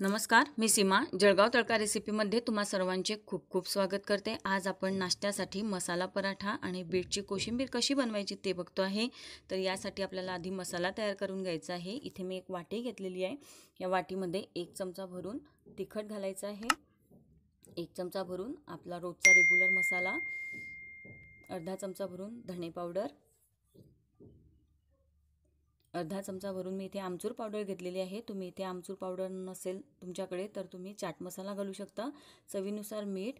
नमस्कार मी सीमा जळगाव तळका रेसिपीमध्ये तुम्हा सर्वांचे खूप खूप स्वागत करते आज आपण नाश्त्यासाठी मसाला पराठा आणि बीटची कोशिंबीर कशी बनवायची ते बघतो आहे तर यासाठी आपल्याला आधी मसाला तयार करून घ्यायचा आहे इथे मी एक वाटी घेतलेली आहे या वाटीमध्ये एक चमचा भरून तिखट घालायचं आहे एक चमचा भरून आपला रोजचा रेग्युलर मसाला अर्धा चमचा भरून धणे पावडर अर्धा चमचा भरून मी इथे आमचूर पावडर घेतलेली आहे तुम्ही इथे आमचूर पावडर नसेल तुमच्याकडे तर तुम्ही चाट मसाला घालू शकता चवीनुसार मीठ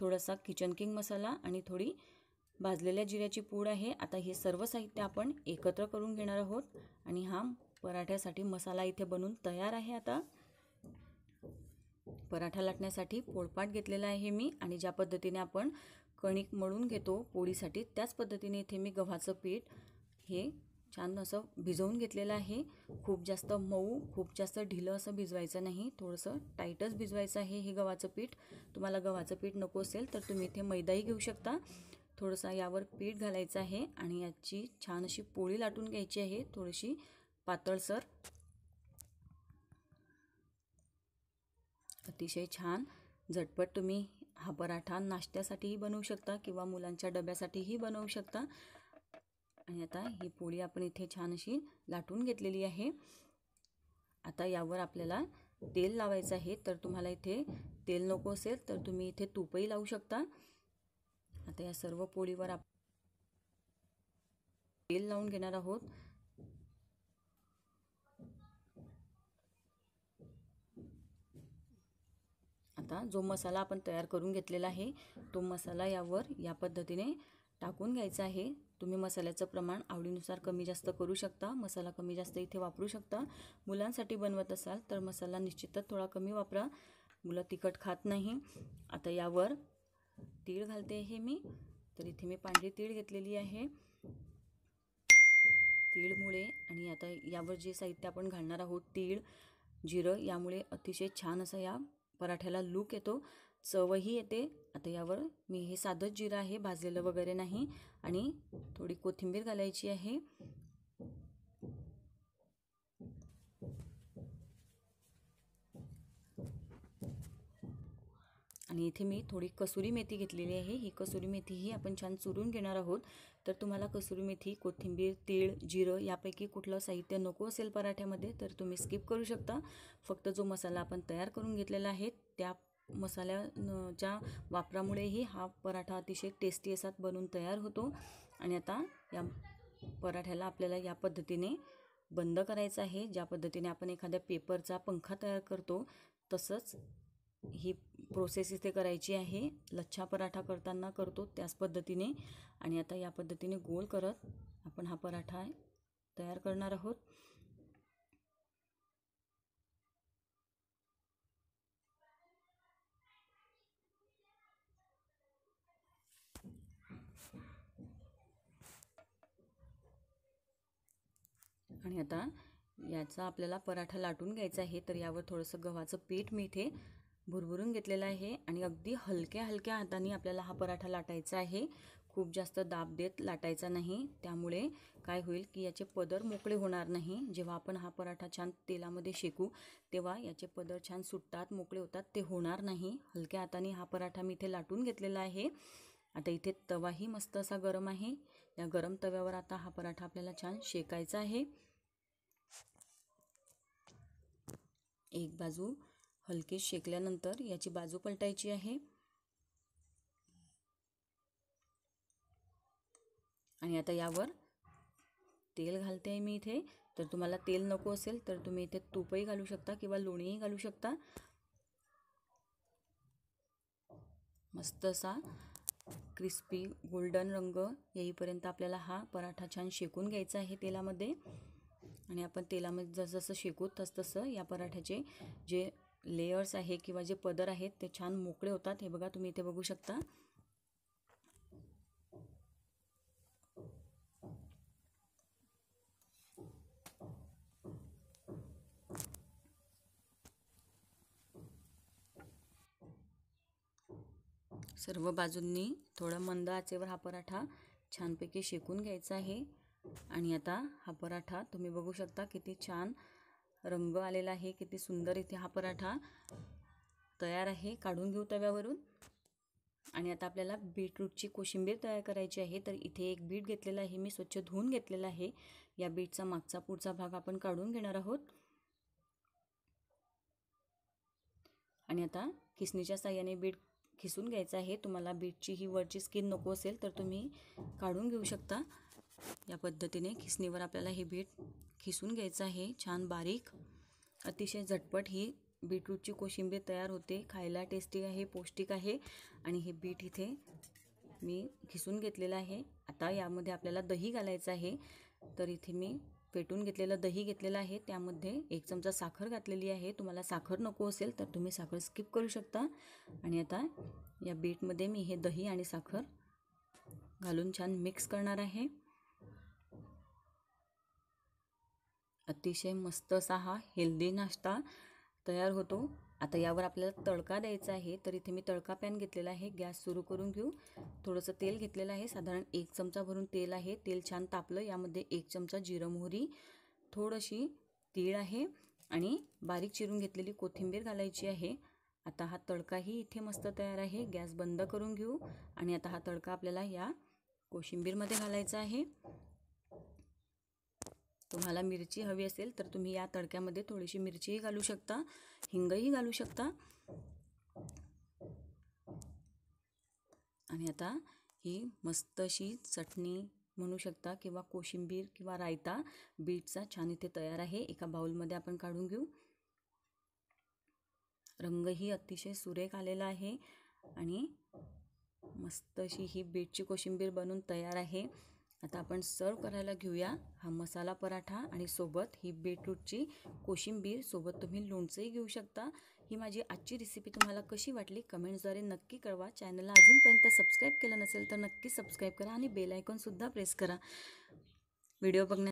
थोडासा किचन किंग मसाला आणि थोडी भाजलेल्या जिऱ्याची पूड आहे आता हे सर्व साहित्य आपण एकत्र करून घेणार आहोत आणि हा पराठ्यासाठी मसाला इथे बनून तयार आहे आता पराठा लाटण्यासाठी पोळपाट घेतलेला आहे मी आणि ज्या पद्धतीने आपण कणिक मळून घेतो पोळीसाठी त्याच पद्धतीने इथे मी गव्हाचं पीठ हे छान असं भिजवून घेतलेलं आहे खूप जास्त मऊ खूप जास्त ढिलं असं भिजवायचं नाही थोडंसं टाईटच भिजवायचं आहे हे गव्हाचं पीठ तुम्हाला गव्हाचं पीठ नको असेल तर तुम्ही इथे मैदाही घेऊ शकता थोडंसं यावर पीठ घालायचं आहे आणि याची छान अशी पोळी लाटून घ्यायची आहे थोडीशी पातळसर अतिशय छान झटपट तुम्ही हा पराठा नाश्त्यासाठीही बनवू शकता किंवा मुलांच्या डब्यासाठीही बनवू शकता आणि आता ही पोळी आपण इथे छान अशी लाटून घेतलेली आहे आता यावर आपल्याला तेल लावायचं आहे तर तुम्हाला इथे तेल नको असेल तर तुम्ही इथे तुपही लावू शकता आता या सर्व पोळीवर तेल लावून घेणार आहोत आता जो मसाला आपण तयार करून घेतलेला आहे तो मसाला यावर या पद्धतीने टाकून घ्यायचं आहे तुम्ही मसाल्याचं प्रमाण आवडीनुसार कमी जास्त करू शकता मसाला कमी जास्त इथे वापरू शकता मुलांसाठी बनवत असाल तर मसाला निश्चितच थोडा कमी वापरा मुलं तिखट खात नाही आता यावर तीळ घालते हे मी तर इथे मी पांढरी तीळ घेतलेली आहे तीळमुळे आणि आता यावर जे साहित्य आपण घालणार आहोत तीळ जिरं यामुळे अतिशय छान असा या पराठ्याला लूक येतो चवही येते आता यावर मी हे साधंच जिरं आहे भाजलेलं वगैरे नाही आणि थोडी कोथिंबीर घालायची आहे आणि इथे मी थोडी कसुरी मेथी घेतलेली आहे ही कसुरी मेथी ही आपण छान चुरून घेणार आहोत तर तुम्हाला कसुरी मेथी कोथिंबीर तीळ जिरं यापैकी कुठलं साहित्य नको असेल पराठ्यामध्ये तर तुम्ही स्किप करू शकता फक्त जो मसाला आपण तयार करून घेतलेला आहे त्या मसाल्याच्या वापरामुळेही हा पराठा अतिशय टेस्टी असा बनून तयार होतो आणि आता या पराठ्याला आपल्याला या पद्धतीने बंद करायचं आहे ज्या पद्धतीने आपण एखाद्या पेपरचा पंखा तयार करतो तसंच ही प्रोसेस इथे करायची आहे लच्छा पराठा करताना करतो त्याच पद्धतीने आणि आता या पद्धतीने गोल करत आपण हा पराठा तयार करणार आहोत आणि आता याचा आपल्याला पराठा लाटून घ्यायचा आहे तर यावर थोडंसं गव्हाचं पीठ मी इथे भुरभुरून घेतलेलं आहे आणि अगदी हलक्या हलक्या हाताने आपल्याला हा पराठा लाटायचा आहे खूप जास्त दाब देत लाटायचा नाही त्यामुळे काय होईल की याचे पदर मोकळे होणार नाही जेव्हा आपण हा पराठा छान तेलामध्ये शेकू तेव्हा याचे पदर छान सुटतात मोकळे होतात ते होणार नाही हलक्या हाताने हा पराठा मी इथे लाटून घेतलेला आहे आता इथे तवाही मस्त असा गरम आहे या गरम तव्यावर आता हा पराठा आपल्याला छान शेकायचा आहे एक बाजू हलके शेकल्यानंतर याची बाजू पलटायची आहे आणि आता यावर तेल घालते आहे मी इथे तर तुम्हाला तेल नको असेल तर तुम्ही इथे तूपही घालू शकता किंवा लोणीही घालू शकता मस्त असा क्रिस्पी गोल्डन रंग येईपर्यंत आपल्याला हा पराठा छान शेकून घ्यायचा आहे तेलामध्ये आणि आपण तेलामध्ये जसं शेकू तस तसं या पराठ्याचे जे लेयर्स आहे किंवा जे पदर आहेत ते छान मोकळे होतात हे बघा तुम्ही इथे बघू शकता सर्व बाजूंनी थोडा मंद आचेवर हा पराठा छानपैकी शेकून घ्यायचा आहे आणि आता हा पराठा तुम्ही बघू शकता किती छान रंग आलेला आहे किती सुंदर इथे हा पराठा तयार आहे काढून घेऊ तव्यावरून आणि आता आपल्याला बीटरूटची कोशिंबीर तयार करायची आहे तर इथे एक बीट घेतलेला आहे मी स्वच्छ धुवून घेतलेला आहे या बीटचा मागचा पुढचा भाग आपण काढून घेणार आहोत आणि आता खिसणीच्या साह्याने बीट खिसून घ्यायचं आहे तुम्हाला बीटची ही वरची स्किन नको असेल तर तुम्ही काढून घेऊ शकता या पद्धतीने खिसणीवर आपल्याला हे बीट खिसून घ्यायचं आहे छान बारीक अतिशय झटपट ही बीटरूटची कोशिंबीर तयार होते खायला टेस्टी आहे पौष्टिक आहे आणि हे बीट इथे मी खिसून घेतलेलं आहे आता यामध्ये आपल्याला दही घालायचं आहे तर इथे मी पेटून घेतलेलं दही घेतलेलं आहे त्यामध्ये एक चमचा साखर घातलेली आहे तुम्हाला साखर नको असेल तर तुम्ही साखर स्किप करू शकता आणि आता या बीटमध्ये मी हे दही आणि साखर घालून छान मिक्स करणार आहे अतिशय मस्त असा हा हेल्दी नाश्ता तयार होतो आता यावर आपल्याला तडका द्यायचा आहे तर इथे मी तडका पॅन घेतलेला आहे गॅस सुरू करून घेऊ थोडंसं तेल घेतलेलं आहे साधारण एक चमचा भरून तेल आहे तेल छान तापलं यामध्ये एक चमचा जिरं मोहरी थोडीशी तीळ आहे आणि बारीक चिरून घेतलेली कोथिंबीर घालायची आहे आता हा तडकाही इथे मस्त तयार आहे गॅस बंद करून घेऊ आणि आता हा तडका आपल्याला या कोशिंबीरमध्ये घालायचा आहे तुम्हाला मिरची हवी असेल तर तुम्ही या तडक्यामध्ये थोडीशी मिरचीही घालू शकता हिंगही घालू शकता आणि आता ही मस्त अशी चटणी म्हणू शकता किंवा कोशिंबीर किंवा रायता बीटचा छान इथे तयार आहे एका बाउलमध्ये आपण काढून घेऊ रंगही अतिशय सुरेख आलेला आहे आणि मस्त अशी ही बीटची कोशिंबीर बनून तयार आहे आता आपण सर्व करायला घेऊया हा मसाला पराठा आणि सोबत ही बीटरूटची कोशिंबीर सोबत तुम्ही लोणचंही घेऊ शकता ही माझी आजची रेसिपी तुम्हाला कशी वाटली कमेंट्सद्वारे नक्की कळवा चॅनलला अजूनपर्यंत सबस्क्राईब केलं नसेल तर नक्की सबस्क्राईब करा आणि बेल प्रेस करा व्हिडिओ बघण्या